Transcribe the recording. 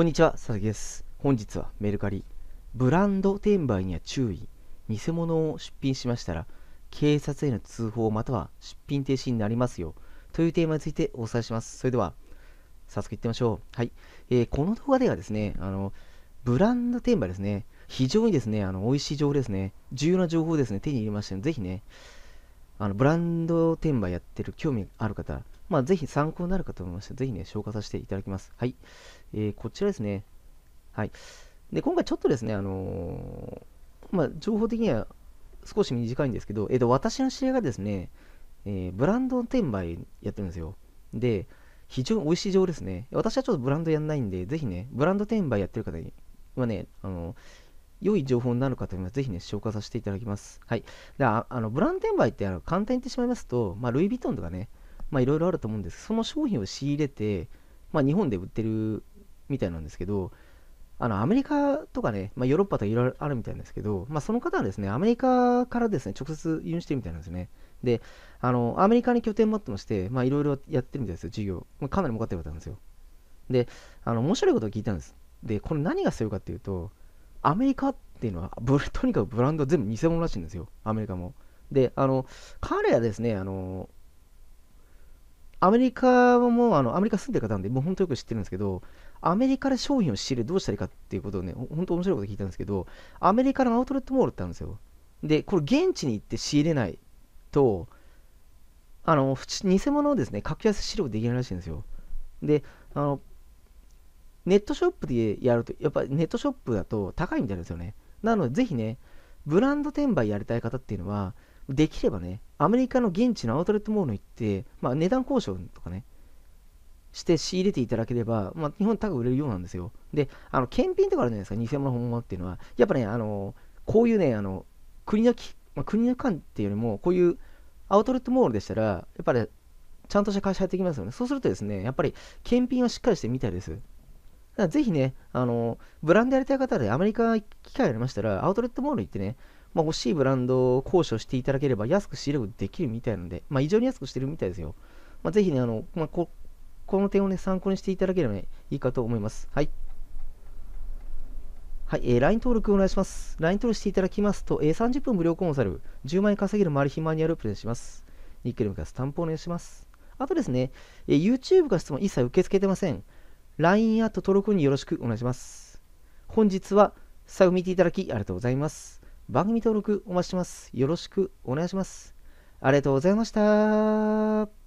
こんにちは、佐々木です。本日はメルカリ、ブランド転売には注意、偽物を出品しましたら、警察への通報または出品停止になりますよ、というテーマについてお伝えします。それでは、早速いってみましょう。はい。えー、この動画ではですね、あの、ブランド転売ですね、非常にですね、あの、美味しい情報ですね、重要な情報ですね、手に入れましたので、ぜひね、あのブランド転売やってる興味ある方、まあ、ぜひ参考になるかと思いまして、ぜひね、紹介させていただきます。はい。えー、こちらですね。はい。で、今回ちょっとですね、あのー、まあ、情報的には少し短いんですけど、えっ、ー、と、私の知り合いがですね、えー、ブランド転売やってるんですよ。で、非常に美味しい情報ですね。私はちょっとブランドやんないんで、ぜひね、ブランド転売やってる方にはね、あの良い情報になるかと思います。ぜひね、紹介させていただきます。はい。で、あのブランン転売ってあの簡単に言ってしまいますと、まあ、ルイ・ヴィトンとかね、まあ、いろいろあると思うんですけど、その商品を仕入れて、まあ、日本で売ってるみたいなんですけど、あのアメリカとかね、まあ、ヨーロッパとかいろいろあるみたいなんですけど、まあ、その方はですね、アメリカからですね、直接輸入してるみたいなんですね。で、あのアメリカに拠点持ってまして、まあ、いろいろやってるみたいですよ、事業。まあ、かなり儲かってる方なんですよ。で、あの面白いことを聞いたんです。で、これ何がするかっていうと、アメリカっていうのは、とにかくブランド全部偽物らしいんですよ、アメリカも。で、あの、彼はですね、あの、アメリカも、あの、アメリカ住んでる方なんで、もう本当よく知ってるんですけど、アメリカで商品を仕入れどうしたらいいかっていうことをね、本当面白いこと聞いたんですけど、アメリカのアウトレットモールってあるんですよ。で、これ現地に行って仕入れないと、あの、偽物をですね、格安資料できないらしいんですよ。で、あの、ネットショップでやると、やっぱネットショップだと高いみたいですよね。なので、ぜひね、ブランド転売やりたい方っていうのは、できればね、アメリカの現地のアウトレットモールに行って、まあ、値段交渉とかね、して仕入れていただければ、まあ、日本高く売れるようなんですよ。で、あの、検品とかあるじゃないですか、偽物本物っていうのは。やっぱね、あの、こういうね、あの、国のき、まあ、国の間っていうよりも、こういうアウトレットモールでしたら、やっぱり、ね、ちゃんとした会社入ってきますよね。そうするとですね、やっぱり、検品はしっかりしてみたいです。だからぜひね、あの、ブランドやりたい方でアメリカ機会ありましたら、アウトレットモール行ってね、まあ、欲しいブランドを交渉していただければ安く仕入れできるみたいなので、まあ、異常に安くしてるみたいですよ。まあ、ぜひね、あの、まあ、こ、この点をね、参考にしていただければね、いいかと思います。はい。はい、えー、LINE 登録お願いします。LINE 登録していただきますと、えー、30分無料コンサル、10万円稼げるマル秘マニュアルをプレゼントします。ニッケルムカス担保お願いします。あとですね、えー、YouTube が質問一切受け付けてません。LINE アト登録によろしくお願いします。本日は最後見ていただきありがとうございます。番組登録お待ちしてます。よろしくお願いします。ありがとうございました。